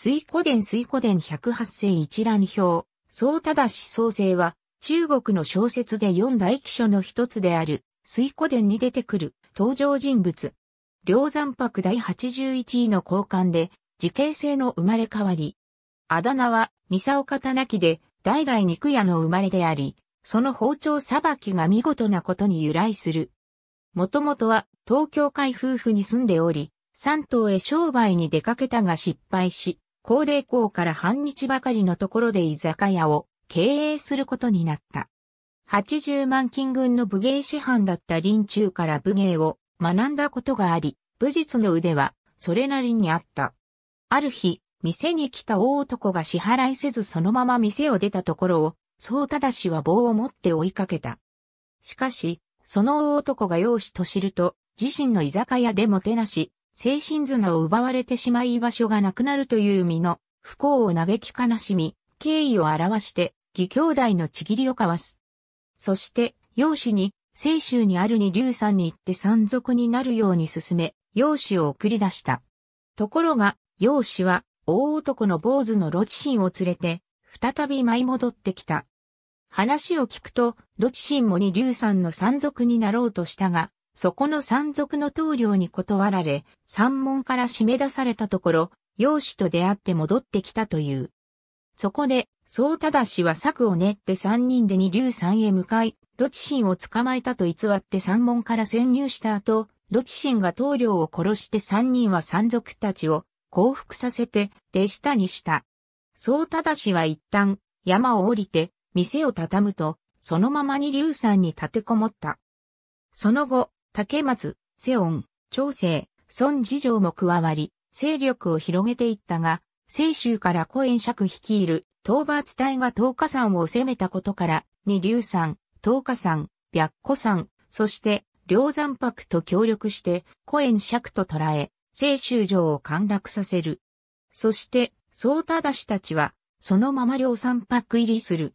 水古伝水古伝108世一覧表、総正し創生は、中国の小説で四大記書の一つである、水古伝に出てくる登場人物。梁山白第81位の交換で、時系性の生まれ変わり。あだ名は、三沢田なきで、代々肉屋の生まれであり、その包丁さばきが見事なことに由来する。もともとは、東京海夫婦に住んでおり、山東へ商売に出かけたが失敗し、高齢校から半日ばかりのところで居酒屋を経営することになった。80万金軍の武芸師範だった林中から武芸を学んだことがあり、武術の腕はそれなりにあった。ある日、店に来た大男が支払いせずそのまま店を出たところを、そうただしは棒を持って追いかけた。しかし、その大男が容姿と知ると、自身の居酒屋でもてなし、精神綱を奪われてしまい居場所がなくなるという身の不幸を嘆き悲しみ、敬意を表して、義兄弟のちぎりを交わす。そして、養子に、清州にあるに龍山に行って山賊になるように進め、養子を送り出した。ところが、養子は、大男の坊主のロチシンを連れて、再び舞い戻ってきた。話を聞くと、ロチシンもに龍山の山賊になろうとしたが、そこの山賊の棟梁に断られ、山門から締め出されたところ、楊子と出会って戻ってきたという。そこで、総忠氏は策を練って三人で二流山へ向かい、ロチシンを捕まえたと偽って山門から潜入した後、ロチシンが棟梁を殺して三人は山賊たちを降伏させて手下にした。総忠氏は一旦山を降りて店を畳むと、そのまま二流山に立てこもった。その後、竹松、セオン、長生、孫次城も加わり、勢力を広げていったが、青州から古円釈率いる討伐隊が東華山を攻めたことから、二流山、東華山、白虎山、そして両山泊と協力して古円釈と捉え、青州城を陥落させる。そして、総忠氏たちは、そのまま両山泊入りする。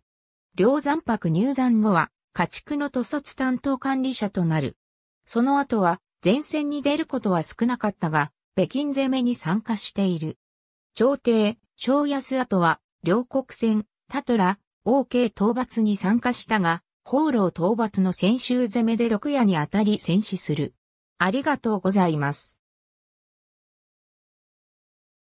両山泊入山後は、家畜の屠殺担当管理者となる。その後は前線に出ることは少なかったが、北京攻めに参加している。朝廷、正安後は、両国戦、タトラ、王家討伐に参加したが、放浪討伐の先週攻めで六夜に当たり戦死する。ありがとうございます。